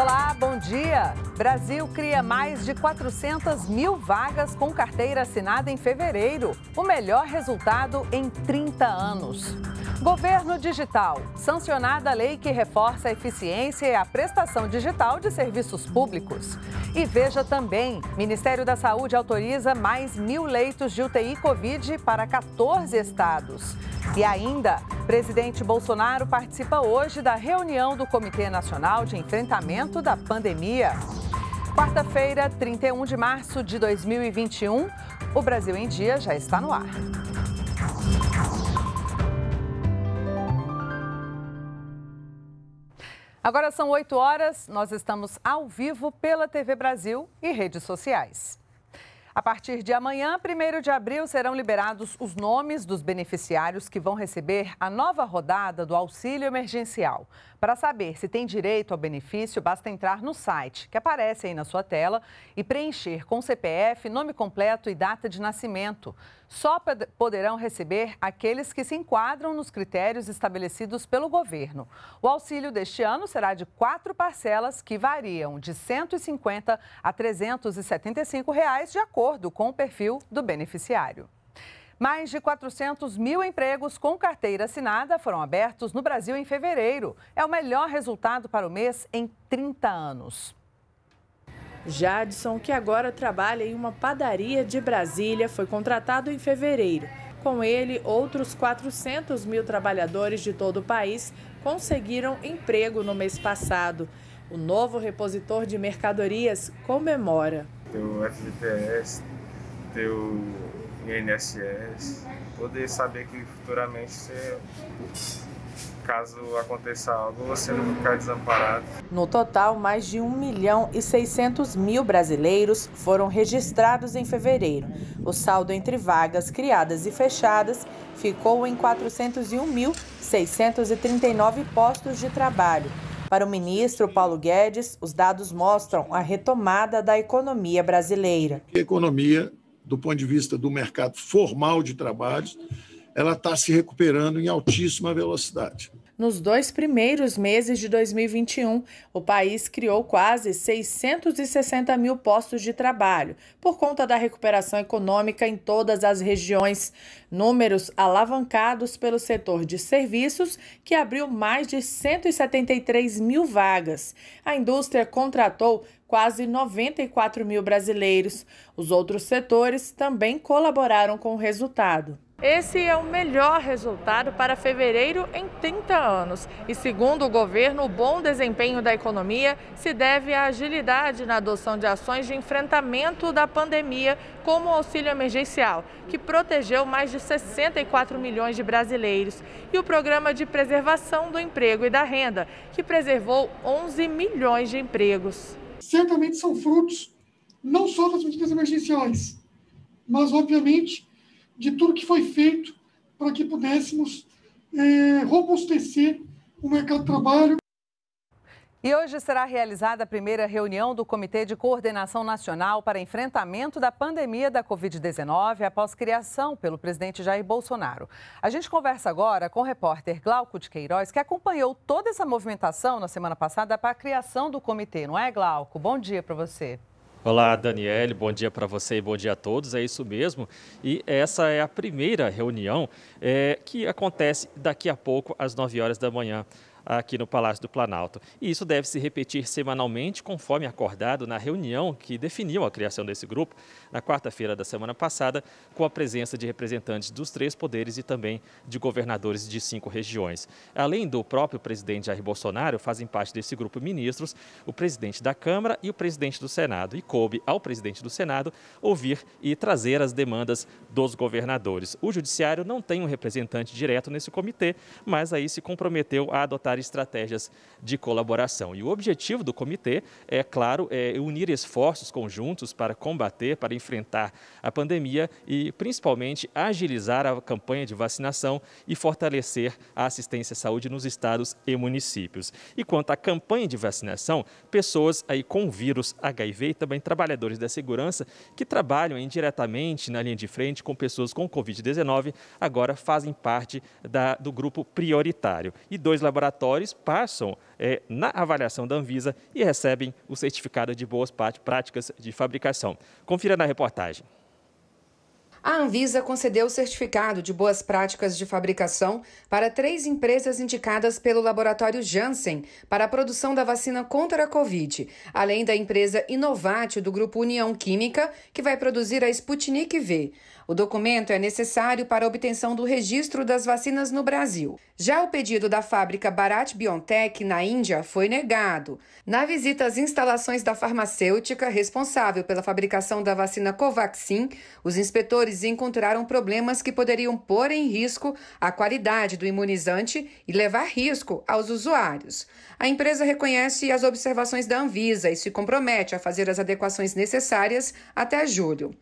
Olá, bom dia. Brasil cria mais de 400 mil vagas com carteira assinada em fevereiro, o melhor resultado em 30 anos. Governo Digital. Sancionada a lei que reforça a eficiência e a prestação digital de serviços públicos. E veja também: Ministério da Saúde autoriza mais mil leitos de UTI Covid para 14 estados. E ainda, presidente Bolsonaro participa hoje da reunião do Comitê Nacional de Enfrentamento da Pandemia. Quarta-feira, 31 de março de 2021, o Brasil em Dia já está no ar. Agora são 8 horas, nós estamos ao vivo pela TV Brasil e redes sociais. A partir de amanhã, 1 de abril, serão liberados os nomes dos beneficiários que vão receber a nova rodada do auxílio emergencial. Para saber se tem direito ao benefício, basta entrar no site, que aparece aí na sua tela, e preencher com CPF, nome completo e data de nascimento. Só poderão receber aqueles que se enquadram nos critérios estabelecidos pelo governo. O auxílio deste ano será de quatro parcelas que variam de 150 a 375 reais, de acordo com o perfil do beneficiário. Mais de 400 mil empregos com carteira assinada foram abertos no Brasil em fevereiro. É o melhor resultado para o mês em 30 anos. Jadson, que agora trabalha em uma padaria de Brasília, foi contratado em fevereiro. Com ele, outros 400 mil trabalhadores de todo o país conseguiram emprego no mês passado. O novo repositor de mercadorias comemora. FGTS, INSS, poder saber que futuramente você caso aconteça algo, você não ficar desamparado. No total, mais de 1 milhão e 600 mil brasileiros foram registrados em fevereiro. O saldo entre vagas criadas e fechadas ficou em 401.639 postos de trabalho. Para o ministro Paulo Guedes, os dados mostram a retomada da economia brasileira. A economia do ponto de vista do mercado formal de trabalhos, ela está se recuperando em altíssima velocidade. Nos dois primeiros meses de 2021, o país criou quase 660 mil postos de trabalho, por conta da recuperação econômica em todas as regiões. Números alavancados pelo setor de serviços, que abriu mais de 173 mil vagas. A indústria contratou quase 94 mil brasileiros. Os outros setores também colaboraram com o resultado. Esse é o melhor resultado para fevereiro em 30 anos. E segundo o governo, o bom desempenho da economia se deve à agilidade na adoção de ações de enfrentamento da pandemia, como o auxílio emergencial, que protegeu mais de 64 milhões de brasileiros, e o programa de preservação do emprego e da renda, que preservou 11 milhões de empregos. Certamente são frutos não só das medidas emergenciais, mas obviamente de tudo que foi feito para que pudéssemos é, robustecer o mercado de trabalho. E hoje será realizada a primeira reunião do Comitê de Coordenação Nacional para Enfrentamento da Pandemia da Covid-19 após criação pelo presidente Jair Bolsonaro. A gente conversa agora com o repórter Glauco de Queiroz, que acompanhou toda essa movimentação na semana passada para a criação do comitê, não é, Glauco? Bom dia para você. Olá, Daniele, bom dia para você e bom dia a todos. É isso mesmo. E essa é a primeira reunião é, que acontece daqui a pouco, às 9 horas da manhã aqui no Palácio do Planalto. E isso deve se repetir semanalmente, conforme acordado na reunião que definiu a criação desse grupo na quarta-feira da semana passada, com a presença de representantes dos três poderes e também de governadores de cinco regiões. Além do próprio presidente Jair Bolsonaro, fazem parte desse grupo ministros o presidente da Câmara e o presidente do Senado. E coube ao presidente do Senado ouvir e trazer as demandas dos governadores. O Judiciário não tem um representante direto nesse comitê, mas aí se comprometeu a adotar estratégias de colaboração. E o objetivo do comitê é, claro, é unir esforços conjuntos para combater, para enfrentar a pandemia e, principalmente, agilizar a campanha de vacinação e fortalecer a assistência à saúde nos estados e municípios. E quanto à campanha de vacinação, pessoas aí com vírus HIV e também trabalhadores da segurança que trabalham indiretamente na linha de frente com pessoas com Covid-19 agora fazem parte da, do grupo prioritário. E dois laboratórios laboratórios passam é, na avaliação da Anvisa e recebem o certificado de boas práticas de fabricação. Confira na reportagem. A Anvisa concedeu o certificado de boas práticas de fabricação para três empresas indicadas pelo laboratório Janssen para a produção da vacina contra a Covid, além da empresa Inovate do grupo União Química, que vai produzir a Sputnik V. O documento é necessário para a obtenção do registro das vacinas no Brasil. Já o pedido da fábrica Bharat Biotech na Índia foi negado. Na visita às instalações da farmacêutica responsável pela fabricação da vacina Covaxin, os inspetores encontraram problemas que poderiam pôr em risco a qualidade do imunizante e levar risco aos usuários. A empresa reconhece as observações da Anvisa e se compromete a fazer as adequações necessárias até julho.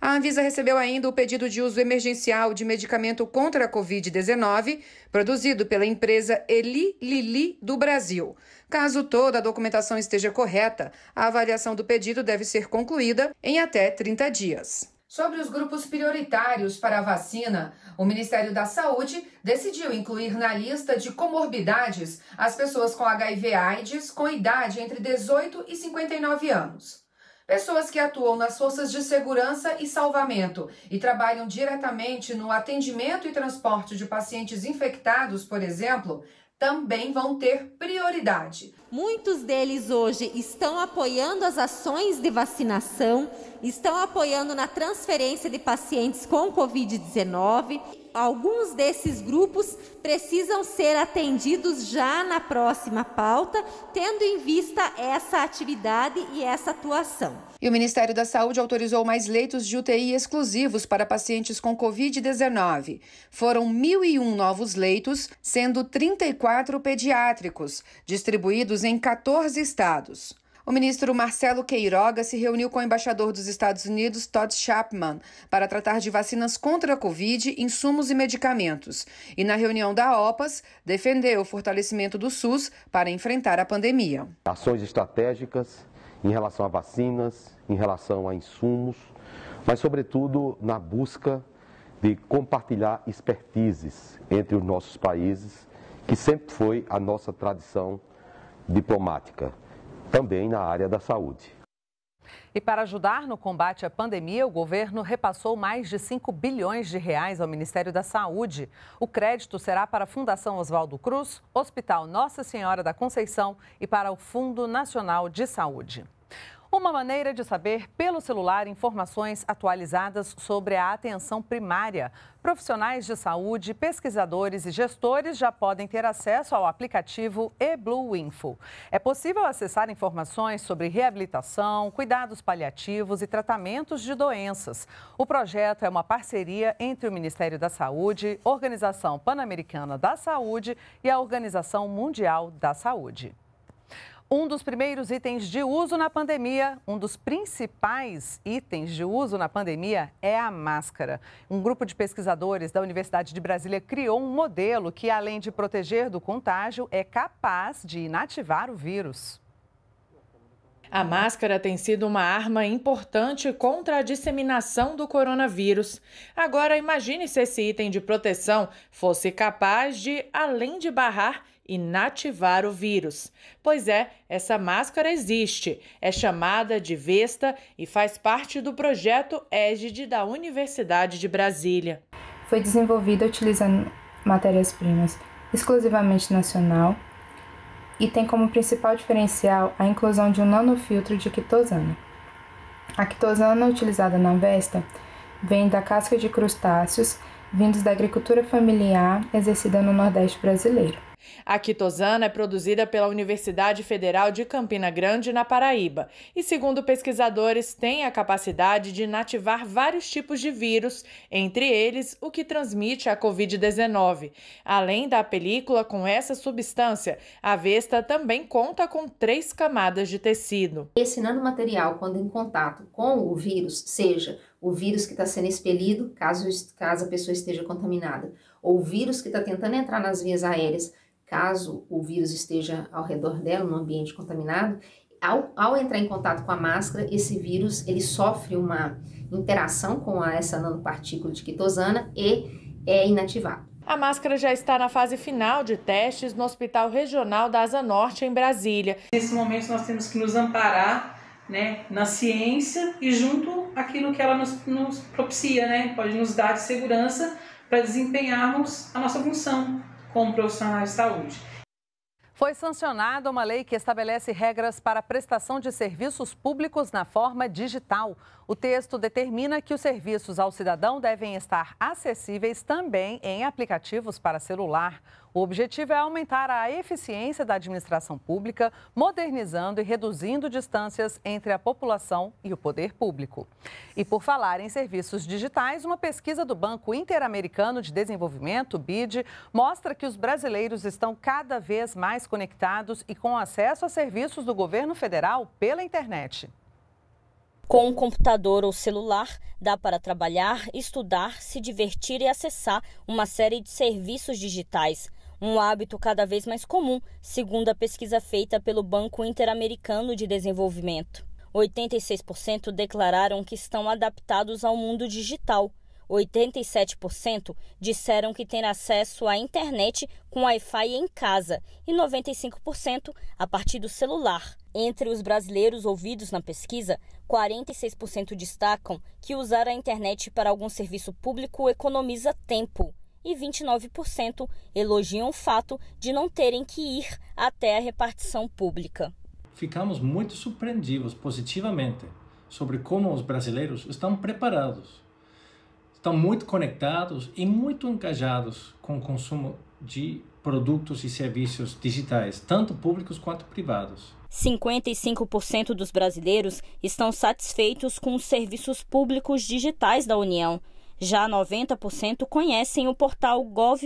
A Anvisa recebeu ainda o pedido de uso emergencial de medicamento contra a Covid-19, produzido pela empresa Eli Lili do Brasil. Caso toda a documentação esteja correta, a avaliação do pedido deve ser concluída em até 30 dias. Sobre os grupos prioritários para a vacina, o Ministério da Saúde decidiu incluir na lista de comorbidades as pessoas com HIV/AIDS com idade entre 18 e 59 anos. Pessoas que atuam nas forças de segurança e salvamento e trabalham diretamente no atendimento e transporte de pacientes infectados, por exemplo, também vão ter prioridade. Muitos deles hoje estão apoiando as ações de vacinação, estão apoiando na transferência de pacientes com Covid-19 alguns desses grupos precisam ser atendidos já na próxima pauta, tendo em vista essa atividade e essa atuação. E o Ministério da Saúde autorizou mais leitos de UTI exclusivos para pacientes com Covid-19. Foram 1.001 novos leitos, sendo 34 pediátricos, distribuídos em 14 estados. O ministro Marcelo Queiroga se reuniu com o embaixador dos Estados Unidos, Todd Chapman, para tratar de vacinas contra a Covid, insumos e medicamentos. E na reunião da OPAS, defendeu o fortalecimento do SUS para enfrentar a pandemia. Ações estratégicas em relação a vacinas, em relação a insumos, mas, sobretudo, na busca de compartilhar expertises entre os nossos países, que sempre foi a nossa tradição diplomática também na área da saúde. E para ajudar no combate à pandemia, o governo repassou mais de 5 bilhões de reais ao Ministério da Saúde. O crédito será para a Fundação Oswaldo Cruz, Hospital Nossa Senhora da Conceição e para o Fundo Nacional de Saúde. Uma maneira de saber pelo celular informações atualizadas sobre a atenção primária. Profissionais de saúde, pesquisadores e gestores já podem ter acesso ao aplicativo eBlue Info. É possível acessar informações sobre reabilitação, cuidados paliativos e tratamentos de doenças. O projeto é uma parceria entre o Ministério da Saúde, Organização Pan-Americana da Saúde e a Organização Mundial da Saúde. Um dos primeiros itens de uso na pandemia, um dos principais itens de uso na pandemia é a máscara. Um grupo de pesquisadores da Universidade de Brasília criou um modelo que, além de proteger do contágio, é capaz de inativar o vírus. A máscara tem sido uma arma importante contra a disseminação do coronavírus. Agora, imagine se esse item de proteção fosse capaz de, além de barrar, inativar o vírus. Pois é, essa máscara existe, é chamada de Vesta e faz parte do projeto Égide da Universidade de Brasília. Foi desenvolvida utilizando matérias-primas exclusivamente nacional e tem como principal diferencial a inclusão de um nanofiltro de quitosana. A quitosana utilizada na Vesta vem da casca de crustáceos vindos da agricultura familiar exercida no Nordeste brasileiro. A quitosana é produzida pela Universidade Federal de Campina Grande, na Paraíba, e, segundo pesquisadores, tem a capacidade de inativar vários tipos de vírus, entre eles o que transmite a Covid-19. Além da película com essa substância, a Vesta também conta com três camadas de tecido. Esse nanomaterial, quando em contato com o vírus, seja o vírus que está sendo expelido, caso, caso a pessoa esteja contaminada, ou o vírus que está tentando entrar nas vias aéreas, caso o vírus esteja ao redor dela, no ambiente contaminado, ao, ao, entrar em contato com a máscara, esse vírus ele sofre uma interação com a, essa nanopartícula de quitosana e é inativado. A máscara já está na fase final de testes no Hospital Regional da Asa Norte, em Brasília. Nesse momento, nós temos que nos amparar né, na ciência e junto aquilo que ela nos, nos propicia, né, pode nos dar de segurança para desempenharmos a nossa função como profissional de saúde. Foi sancionada uma lei que estabelece regras para a prestação de serviços públicos na forma digital. O texto determina que os serviços ao cidadão devem estar acessíveis também em aplicativos para celular. O objetivo é aumentar a eficiência da administração pública, modernizando e reduzindo distâncias entre a população e o poder público. E por falar em serviços digitais, uma pesquisa do Banco Interamericano de Desenvolvimento, BID, mostra que os brasileiros estão cada vez mais conectados e com acesso a serviços do governo federal pela internet. Com um computador ou celular, dá para trabalhar, estudar, se divertir e acessar uma série de serviços digitais um hábito cada vez mais comum, segundo a pesquisa feita pelo Banco Interamericano de Desenvolvimento. 86% declararam que estão adaptados ao mundo digital. 87% disseram que têm acesso à internet com Wi-Fi em casa e 95% a partir do celular. Entre os brasileiros ouvidos na pesquisa, 46% destacam que usar a internet para algum serviço público economiza tempo e 29% elogiam o fato de não terem que ir até a repartição pública. Ficamos muito surpreendidos positivamente sobre como os brasileiros estão preparados. Estão muito conectados e muito engajados com o consumo de produtos e serviços digitais, tanto públicos quanto privados. 55% dos brasileiros estão satisfeitos com os serviços públicos digitais da União. Já 90% conhecem o portal gov.br,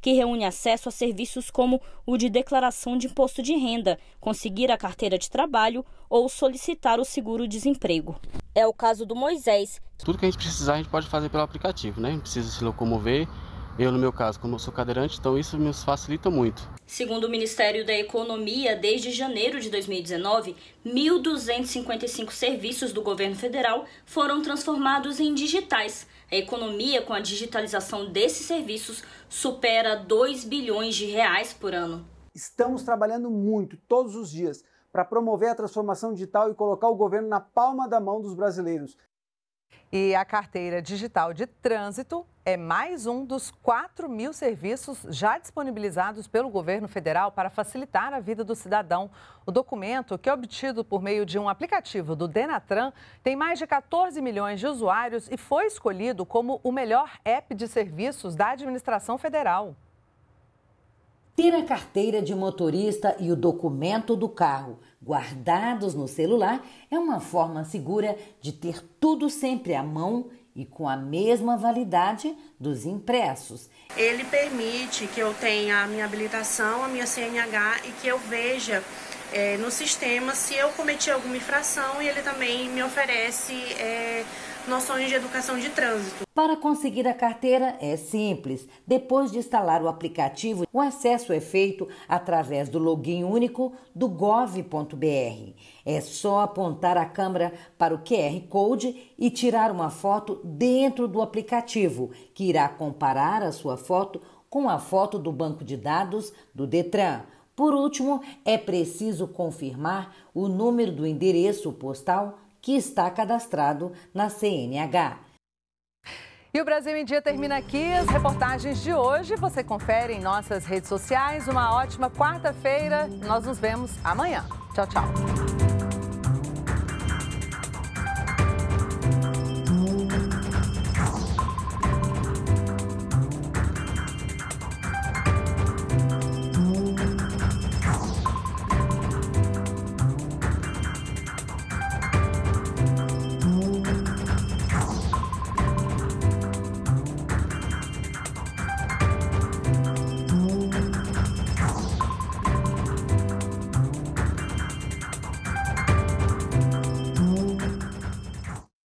que reúne acesso a serviços como o de declaração de imposto de renda, conseguir a carteira de trabalho ou solicitar o seguro-desemprego. É o caso do Moisés. Tudo que a gente precisar, a gente pode fazer pelo aplicativo, né? A gente precisa se locomover, eu, no meu caso, como eu sou cadeirante, então isso me facilita muito. Segundo o Ministério da Economia, desde janeiro de 2019, 1.255 serviços do governo federal foram transformados em digitais. A economia com a digitalização desses serviços supera 2 bilhões de reais por ano. Estamos trabalhando muito, todos os dias, para promover a transformação digital e colocar o governo na palma da mão dos brasileiros. E a carteira digital de trânsito é mais um dos 4 mil serviços já disponibilizados pelo governo federal para facilitar a vida do cidadão. O documento, que é obtido por meio de um aplicativo do Denatran, tem mais de 14 milhões de usuários e foi escolhido como o melhor app de serviços da administração federal. Ter a carteira de motorista e o documento do carro guardados no celular é uma forma segura de ter tudo sempre à mão e com a mesma validade dos impressos. Ele permite que eu tenha a minha habilitação, a minha CNH e que eu veja é, no sistema se eu cometi alguma infração e ele também me oferece é, noções de educação de trânsito. Para conseguir a carteira é simples. Depois de instalar o aplicativo, o acesso é feito através do login único do gov.br. É só apontar a câmera para o QR Code e tirar uma foto dentro do aplicativo, que irá comparar a sua foto com a foto do banco de dados do Detran. Por último, é preciso confirmar o número do endereço postal que está cadastrado na CNH. E o Brasil em Dia termina aqui. As reportagens de hoje você confere em nossas redes sociais. Uma ótima quarta-feira. Nós nos vemos amanhã. Tchau, tchau.